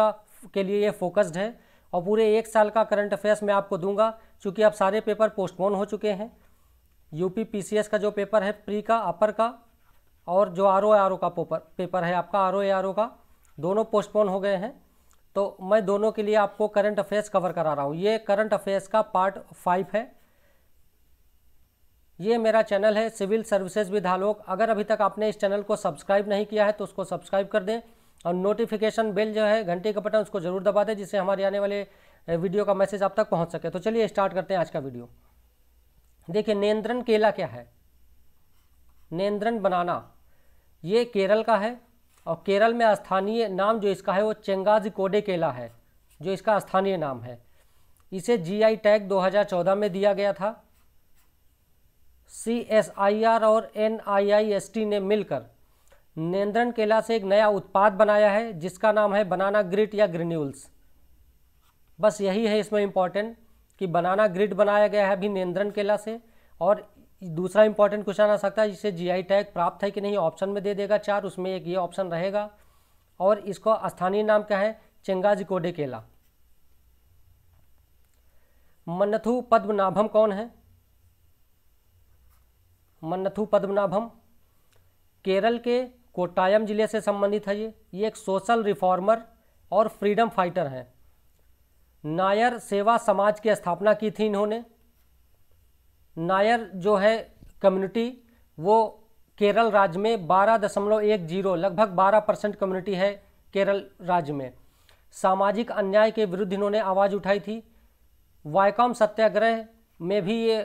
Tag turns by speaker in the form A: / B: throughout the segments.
A: का के लिए ये फोकस्ड है और पूरे एक साल का करंट अफेयर्स मैं आपको दूंगा क्योंकि अब सारे पेपर पोस्टपोन हो चुके हैं यूपी पीसीएस का जो पेपर है प्री का अपर का और जो आर ओ आर ओ का पेपर पेपर है आपका आर ओ आर ओ का दोनों पोस्टपोन हो गए हैं तो मैं दोनों के लिए आपको करंट अफेयर्स कवर करा रहा हूँ ये करंट अफेयर्स का पार्ट फाइव है ये मेरा चैनल है सिविल सर्विसेज विद आलोक अगर अभी तक आपने इस चैनल को सब्सक्राइब नहीं किया है तो उसको सब्सक्राइब कर दें और नोटिफिकेशन बेल जो है घंटे का बटन उसको जरूर दबा दें जिससे हमारे आने वाले वीडियो का मैसेज आप तक पहुंच सके तो चलिए स्टार्ट करते हैं आज का वीडियो देखिए नेंद्रन केला क्या है नेंद्रन बनाना ये केरल का है और केरल में स्थानीय नाम जो इसका है वो चेंगाज कोडे केला है जो इसका स्थानीय नाम है इसे जी टैग दो में दिया गया था आर और टी ने मिलकर नियंत्रण केला से एक नया उत्पाद बनाया है जिसका नाम है बनाना ग्रिट या ग्रेन्यूल्स बस यही है इसमें इम्पॉर्टेंट कि बनाना ग्रिड बनाया गया है अभी नियंत्रण केला से और दूसरा इम्पॉर्टेंट क्वेश्चन आ सकता है जिसे जीआई टैग प्राप्त है कि नहीं ऑप्शन में दे देगा चार उसमें एक ये ऑप्शन रहेगा और इसको स्थानीय नाम क्या है कोडे केला मन्नथु पद्मनाभम कौन है मन्नथु पद्मनाभम केरल के कोटायम जिले से संबंधित है ये ये एक सोशल रिफॉर्मर और फ्रीडम फाइटर हैं नायर सेवा समाज की स्थापना की थी इन्होंने नायर जो है कम्युनिटी वो केरल राज्य में बारह दशमलव एक जीरो लगभग बारह परसेंट कम्युनिटी है केरल राज्य में सामाजिक अन्याय के विरुद्ध इन्होंने आवाज़ उठाई थी वायकॉम सत्याग्रह में भी ये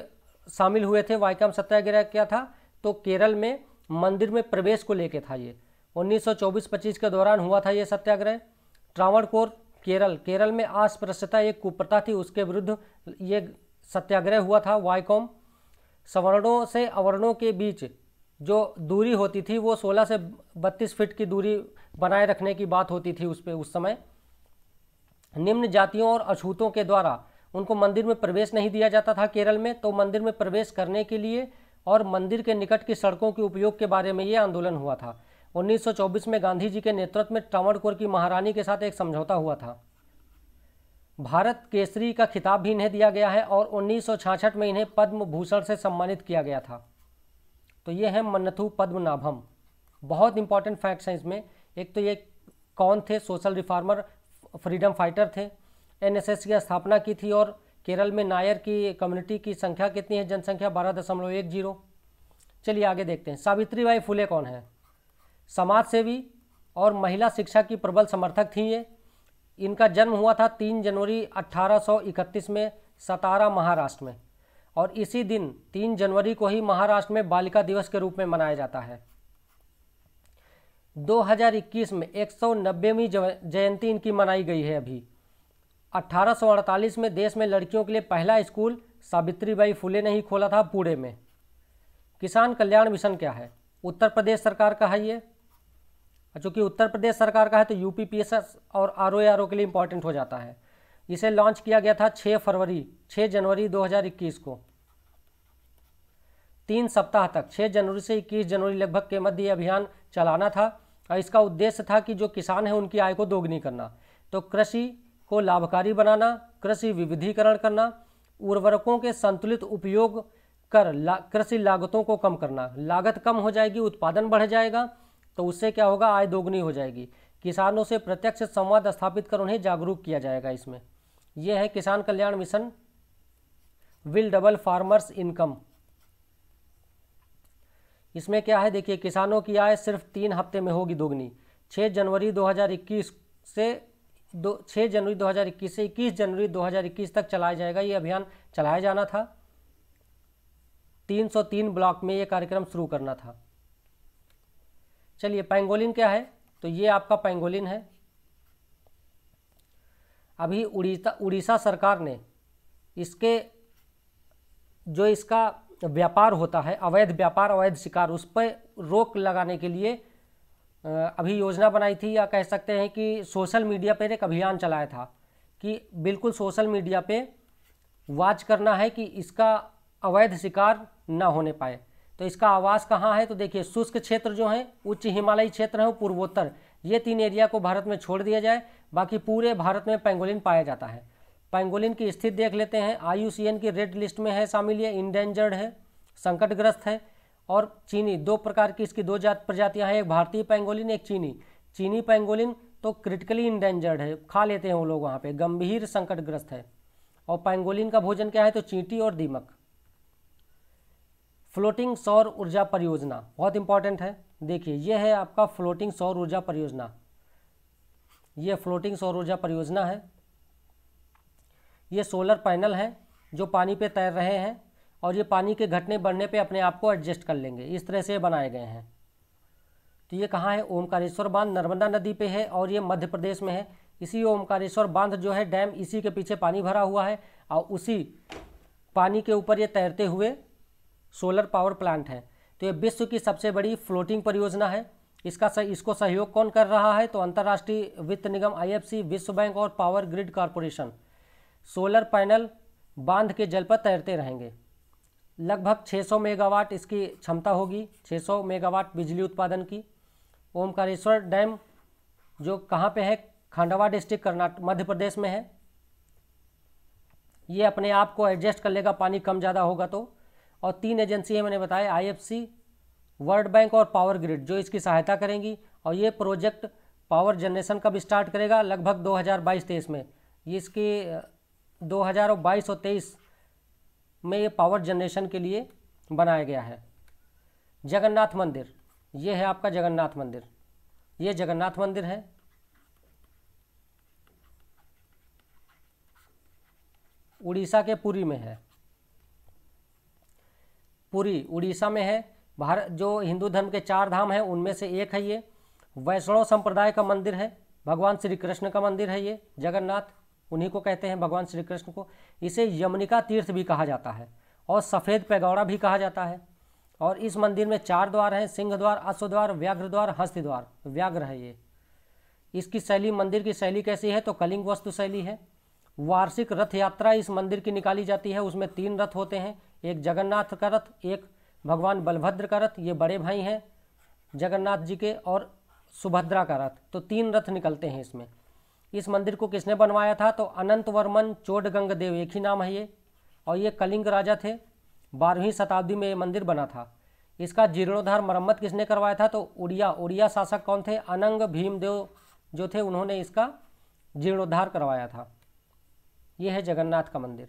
A: शामिल हुए थे वायकॉम सत्याग्रह क्या था तो केरल में मंदिर में प्रवेश को लेकर था ये 1924-25 के दौरान हुआ था ये सत्याग्रह ट्रावणकोर केरल केरल में अस्पृश्यता एक कुप्रता थी उसके विरुद्ध ये सत्याग्रह हुआ था वाईकॉम सवर्णों से अवर्णों के बीच जो दूरी होती थी वो 16 से 32 फीट की दूरी बनाए रखने की बात होती थी उस पर उस समय निम्न जातियों और अछूतों के द्वारा उनको मंदिर में प्रवेश नहीं दिया जाता था केरल में तो मंदिर में प्रवेश करने के लिए और मंदिर के निकट की सड़कों के उपयोग के बारे में ये आंदोलन हुआ था 1924 में गांधी जी के नेतृत्व में टावरकोर की महारानी के साथ एक समझौता हुआ था भारत केसरी का खिताब भी इन्हें दिया गया है और उन्नीस में इन्हें पद्म भूषण से सम्मानित किया गया था तो ये है मन्नथु पद्मनाभम बहुत इंपॉर्टेंट फैक्ट्स हैं इसमें एक तो ये कौन थे सोशल रिफार्मर फ्रीडम फाइटर थे एनएसएस की स्थापना की थी और केरल में नायर की कम्युनिटी की संख्या कितनी है जनसंख्या बारह दशमलव एक जीरो चलिए आगे देखते हैं सावित्रीबाई फुले कौन है समाज सेवी और महिला शिक्षा की प्रबल समर्थक थी ये इनका जन्म हुआ था तीन जनवरी अट्ठारह में सतारा महाराष्ट्र में और इसी दिन तीन जनवरी को ही महाराष्ट्र में बालिका दिवस के रूप में मनाया जाता है 2021 में एक सौ जयंती इनकी मनाई गई है अभी 1848 में देश में लड़कियों के लिए पहला स्कूल सावित्रीबाई फुले ने ही खोला था पुणे में किसान कल्याण मिशन क्या है उत्तर प्रदेश सरकार का है ये चूँकि उत्तर प्रदेश सरकार का है तो यू और आर ओ के लिए इम्पोर्टेंट हो जाता है इसे लॉन्च किया गया था 6 फरवरी 6 जनवरी 2021 को तीन सप्ताह तक 6 जनवरी से 21 जनवरी लगभग के मध्य अभियान चलाना था और इसका उद्देश्य था कि जो किसान हैं उनकी आय को दोगुनी करना तो कृषि को लाभकारी बनाना कृषि विविधीकरण करना उर्वरकों के संतुलित उपयोग कर ला, कृषि लागतों को कम करना लागत कम हो जाएगी उत्पादन बढ़ जाएगा तो उससे क्या होगा आय दोगुनी हो जाएगी किसानों से प्रत्यक्ष संवाद स्थापित कर उन्हें जागरूक किया जाएगा इसमें यह है Kisan Kalyan mission will double farmers income इसमें क्या है देखिए किसानों की आय सिर्फ तीन हफ्ते में होगी दोगुनी 6 जनवरी 2021 से दो छः जनवरी 2021 से 21 जनवरी 2021 तक चलाया जाएगा ये अभियान चलाया जाना था 303 ब्लॉक में ये कार्यक्रम शुरू करना था चलिए पैंगोलिन क्या है तो ये आपका पैंगोलिन है अभी उड़ीसा उड़ीसा सरकार ने इसके जो इसका व्यापार होता है अवैध व्यापार अवैध शिकार उस पर रोक लगाने के लिए अभी योजना बनाई थी या कह सकते हैं कि सोशल मीडिया पर एक अभियान चलाया था कि बिल्कुल सोशल मीडिया पे वाच करना है कि इसका अवैध शिकार ना होने पाए तो इसका आवास कहाँ है तो देखिए शुष्क क्षेत्र जो है उच्च हिमालयी क्षेत्र है पूर्वोत्तर ये तीन एरिया को भारत में छोड़ दिया जाए बाकी पूरे भारत में पेंगोलिन पाया जाता है पेंगोलिन की स्थिति देख लेते हैं आई की रेड लिस्ट में है शामिल ये इंडेंजर्ड है संकटग्रस्त है और चीनी दो प्रकार की इसकी दो जात प्रजातियां हैं एक भारतीय पेंगोलिन एक चीनी चीनी पेंगोलिन तो क्रिटिकली इंडेंजर्ड है खा लेते हैं वो लोग वहाँ पे गंभीर संकटग्रस्त है और पेंगोलिन का भोजन क्या है तो चींटी और दीमक फ्लोटिंग सौर ऊर्जा परियोजना बहुत इंपॉर्टेंट है देखिए यह है आपका फ्लोटिंग सौर ऊर्जा परियोजना यह फ्लोटिंग सौर ऊर्जा परियोजना है ये सोलर पैनल है जो पानी पे तैर रहे हैं और ये पानी के घटने बढ़ने पे अपने आप को एडजस्ट कर लेंगे इस तरह से बनाए गए हैं तो ये कहाँ है ओमकारेश्वर बांध नर्मदा नदी पे है और ये मध्य प्रदेश में है इसी ओमकारेश्वर बांध जो है डैम इसी के पीछे पानी भरा हुआ है और उसी पानी के ऊपर ये तैरते हुए सोलर पावर प्लांट है तो ये विश्व की सबसे बड़ी फ्लोटिंग परियोजना है इसका सह, इसको सहयोग कौन कर रहा है तो अंतर्राष्ट्रीय वित्त निगम आई विश्व बैंक और power grid corporation solar panel बांध के जल पर तैरते रहेंगे लगभग 600 मेगावाट इसकी क्षमता होगी 600 मेगावाट बिजली उत्पादन की ओमकारेश्वर डैम जो कहाँ पे है खांडवा डिस्ट्रिक्ट कर्नाटक मध्य प्रदेश में है ये अपने आप को एडजस्ट कर लेगा पानी कम ज़्यादा होगा तो और तीन एजेंसी है मैंने बताया आईएफसी वर्ल्ड बैंक और पावर ग्रिड जो इसकी सहायता करेंगी और ये प्रोजेक्ट पावर जनरेशन कब स्टार्ट करेगा लगभग 2022-23 में ये इसकी 2022 और तेईस में ये पावर जनरेशन के लिए बनाया गया है जगन्नाथ मंदिर ये है आपका जगन्नाथ मंदिर ये जगन्नाथ मंदिर है उड़ीसा के पुरी में है पुरी उड़ीसा में है भारत जो हिंदू धर्म के चार धाम हैं उनमें से एक है ये वैष्णव संप्रदाय का मंदिर है भगवान श्री कृष्ण का मंदिर है ये जगन्नाथ उन्हीं को कहते हैं भगवान श्री कृष्ण को इसे यमुनिका तीर्थ भी कहा जाता है और सफ़ेद पैगौड़ा भी कहा जाता है और इस मंदिर में चार द्वार हैं सिंह द्वार अश्व द्वार व्याघ्र द्वार हस्त द्वार व्याघ्र है ये इसकी शैली मंदिर की शैली कैसी है तो कलिंग वस्तु शैली है वार्षिक रथ यात्रा इस मंदिर की निकाली जाती है उसमें तीन रथ होते हैं एक जगन्नाथ का रथ एक भगवान बलभद्र का रथ ये बड़े भाई हैं जगन्नाथ जी के और सुभद्रा का रथ तो तीन रथ निकलते हैं इसमें इस मंदिर को किसने बनवाया था तो अनंत वर्मन चोडगंग देव एक ही नाम है ये और ये कलिंग राजा थे बारहवीं शताब्दी में ये मंदिर बना था इसका जीर्णोद्धार मरम्मत किसने करवाया था तो उड़िया उड़िया शासक कौन थे अनंग भीमदेव जो थे उन्होंने इसका जीर्णोद्धार करवाया था ये है जगन्नाथ का मंदिर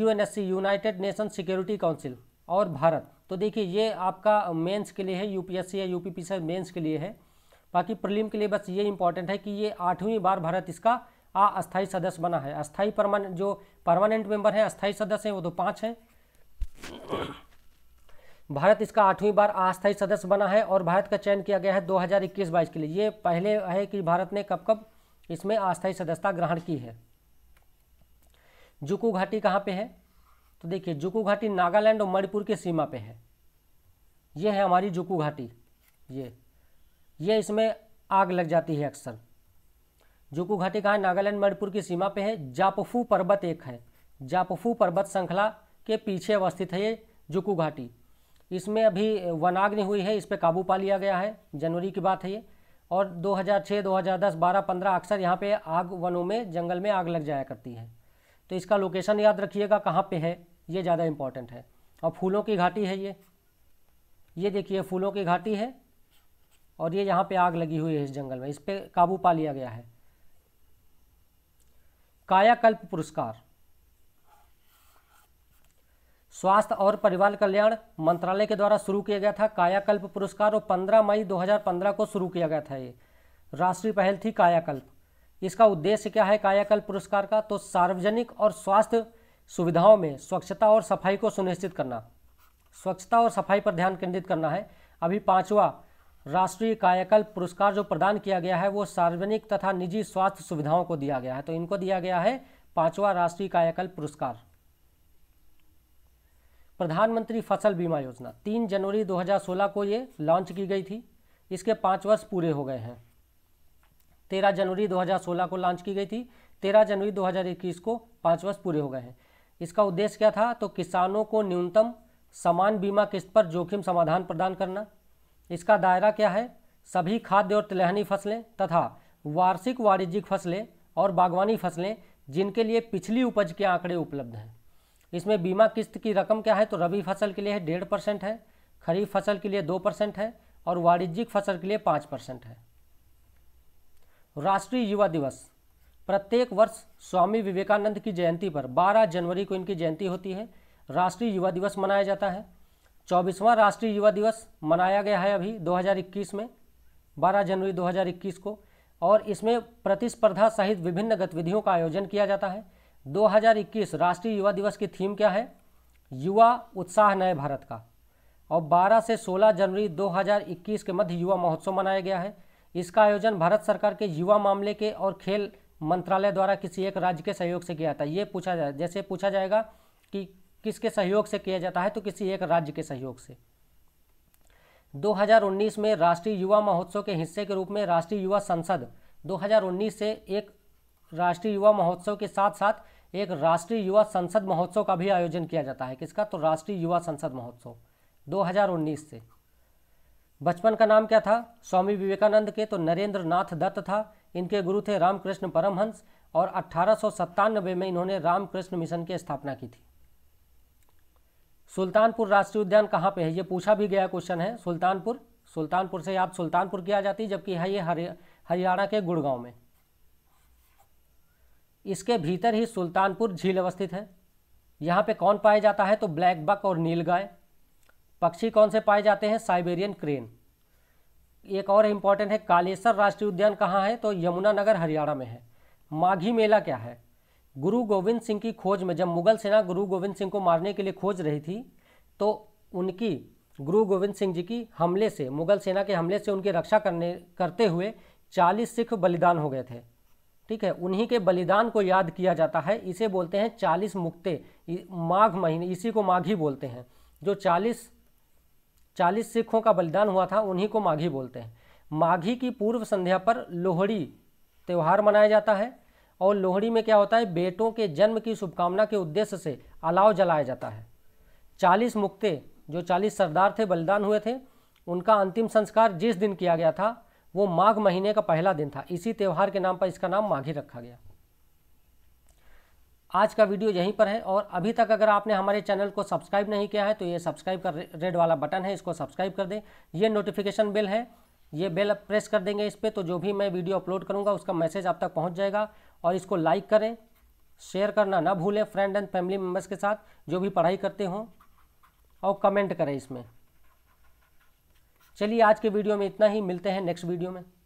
A: UNSC United Nation Security Council और भारत तो देखिए ये आपका मेंस के लिए है यूपीएससी या यूपीपीसी मेंस के लिए है बाकी प्रलिम के लिए बस ये इंपॉर्टेंट है कि ये आठवीं बार भारत इसका अस्थायी सदस्य बना है अस्थायी परमानेंट जो परमानेंट मेंबर हैं अस्थायी सदस्य हैं वो तो पाँच हैं भारत इसका आठवीं बार अस्थायी सदस्य बना है और भारत का चयन किया गया है 2021 हजार के लिए ये पहले है कि भारत ने कब कब इसमें अस्थायी सदस्यता ग्रहण की है जुकू घाटी कहाँ पे है तो देखिए जुकू घाटी नागालैंड और मणिपुर की सीमा पे है ये है हमारी जुकू घाटी ये यह इसमें आग लग जाती है अक्सर जोकू घाटी कहाँ नागालैंड मणिपुर की सीमा पे है जापफू पर्वत एक है जापफू पर्वत श्रृंखला के पीछे अवस्थित है ये जुकू घाटी इसमें अभी वनाग्नि हुई है इस पर काबू पा लिया गया है जनवरी की बात है ये और 2006, 2010, 12, 15 अक्सर यहाँ पे आग वनों में जंगल में आग लग जाया करती है तो इसका लोकेशन याद रखिएगा कहाँ पर है ये ज़्यादा इम्पॉर्टेंट है और फूलों की घाटी है ये ये देखिए फूलों की घाटी है और ये यहाँ पे आग लगी हुई है इस जंगल में इस पर काबू पा लिया गया है कायाकल्प पुरस्कार स्वास्थ्य और परिवार कल्याण मंत्रालय के द्वारा शुरू किया गया था कायाकल्प पुरस्कार और 15 मई 2015 को शुरू किया गया था ये राष्ट्रीय पहल थी कायाकल्प इसका उद्देश्य क्या है कायाकल्प पुरस्कार का तो सार्वजनिक और स्वास्थ्य सुविधाओं में स्वच्छता और सफाई को सुनिश्चित करना स्वच्छता और सफाई पर ध्यान केंद्रित करना है अभी पाँचवा राष्ट्रीय कायाकल्प पुरस्कार जो प्रदान किया गया है वो सार्वजनिक तथा निजी स्वास्थ्य सुविधाओं को दिया गया है तो इनको दिया गया है पांचवा राष्ट्रीय कायाकल्प पुरस्कार प्रधानमंत्री फसल बीमा योजना तीन जनवरी 2016 को ये लॉन्च की गई थी इसके पाँच वर्ष पूरे हो गए हैं तेरह जनवरी 2016 को लॉन्च की गई थी तेरह जनवरी 2021 को पाँच वर्ष पूरे हो गए हैं इसका उद्देश्य क्या था तो किसानों को न्यूनतम समान बीमा किस्त पर जोखिम समाधान प्रदान करना इसका दायरा क्या है सभी खाद्य और तिलहनी फसलें तथा वार्षिक वाणिज्यिक फसलें और बागवानी फसलें जिनके लिए पिछली उपज के आंकड़े उपलब्ध हैं इसमें बीमा किस्त की रकम क्या है तो रबी फसल के लिए डेढ़ परसेंट है खरीफ फसल के लिए दो परसेंट है और वाणिज्यिक फसल के लिए पाँच परसेंट है राष्ट्रीय युवा दिवस प्रत्येक वर्ष स्वामी विवेकानंद की जयंती पर 12 जनवरी को इनकी जयंती होती है राष्ट्रीय युवा दिवस मनाया जाता है चौबीसवां राष्ट्रीय युवा दिवस मनाया गया है अभी 2021 में 12 जनवरी 2021 को और इसमें प्रतिस्पर्धा सहित विभिन्न गतिविधियों का आयोजन किया जाता है 2021 राष्ट्रीय युवा दिवस की थीम क्या है युवा उत्साह नए भारत का और 12 से 16 जनवरी 2021 के मध्य युवा महोत्सव मनाया गया है इसका आयोजन भारत सरकार के युवा मामले के और खेल मंत्रालय द्वारा किसी एक राज्य के सहयोग से किया जाता है ये पूछा जाए जैसे पूछा जाएगा कि किसके सहयोग से किया जाता है तो किसी एक राज्य के सहयोग से 2019 में राष्ट्रीय युवा महोत्सव के हिस्से के रूप में राष्ट्रीय युवा संसद 2019 से एक राष्ट्रीय युवा महोत्सव के साथ साथ एक राष्ट्रीय युवा संसद महोत्सव का भी आयोजन किया जाता है किसका तो राष्ट्रीय युवा संसद महोत्सव 2019 से बचपन का नाम क्या था स्वामी विवेकानंद के तो नरेंद्र नाथ दत्त था इनके गुरु थे रामकृष्ण परमहंस और अट्ठारह में इन्होंने रामकृष्ण मिशन की स्थापना की थी सुल्तानपुर राष्ट्रीय उद्यान कहाँ पे है ये पूछा भी गया क्वेश्चन है सुल्तानपुर सुल्तानपुर से आप सुल्तानपुर की आ जाती जबकि है ये हरियाणा के गुड़गांव में इसके भीतर ही सुल्तानपुर झील अवस्थित है यहाँ पे कौन पाया जाता है तो ब्लैक बक और नीलगाय पक्षी कौन से पाए जाते हैं साइबेरियन क्रेन एक और इम्पॉर्टेंट है कालेसर राष्ट्रीय उद्यान कहाँ है तो यमुनानगर हरियाणा में है माघी मेला क्या है गुरु गोविंद सिंह की खोज में जब मुगल सेना गुरु गोविंद सिंह को मारने के लिए खोज रही थी तो उनकी गुरु गोविंद सिंह जी की हमले से मुगल सेना के हमले से उनकी रक्षा करने करते हुए चालीस सिख बलिदान हो गए थे ठीक है उन्हीं के बलिदान को याद किया जाता है इसे बोलते हैं चालीस मुक्ते माघ महीने इसी को माघी बोलते हैं जो चालीस चालीस सिखों का बलिदान हुआ था उन्हीं को माघी बोलते हैं माघी की पूर्व संध्या पर लोहड़ी त्यौहार मनाया जाता है और लोहड़ी में क्या होता है बेटों के जन्म की शुभकामना के उद्देश्य से अलाव जलाया जाता है चालीस मुक्ते जो चालीस सरदार थे बलिदान हुए थे उनका अंतिम संस्कार जिस दिन किया गया था वो माघ महीने का पहला दिन था इसी त्यौहार के नाम पर इसका नाम माघी रखा गया आज का वीडियो यहीं पर है और अभी तक अगर आपने हमारे चैनल को सब्सक्राइब नहीं किया है तो ये सब्सक्राइब का रेड वाला बटन है इसको सब्सक्राइब कर दें ये नोटिफिकेशन बेल है ये बेल प्रेस कर देंगे इस पर तो जो भी मैं वीडियो अपलोड करूँगा उसका मैसेज आप तक पहुँच जाएगा और इसको लाइक करें शेयर करना ना भूलें फ्रेंड एंड फैमिली मेम्बर्स के साथ जो भी पढ़ाई करते हों और कमेंट करें इसमें चलिए आज के वीडियो में इतना ही मिलते हैं नेक्स्ट वीडियो में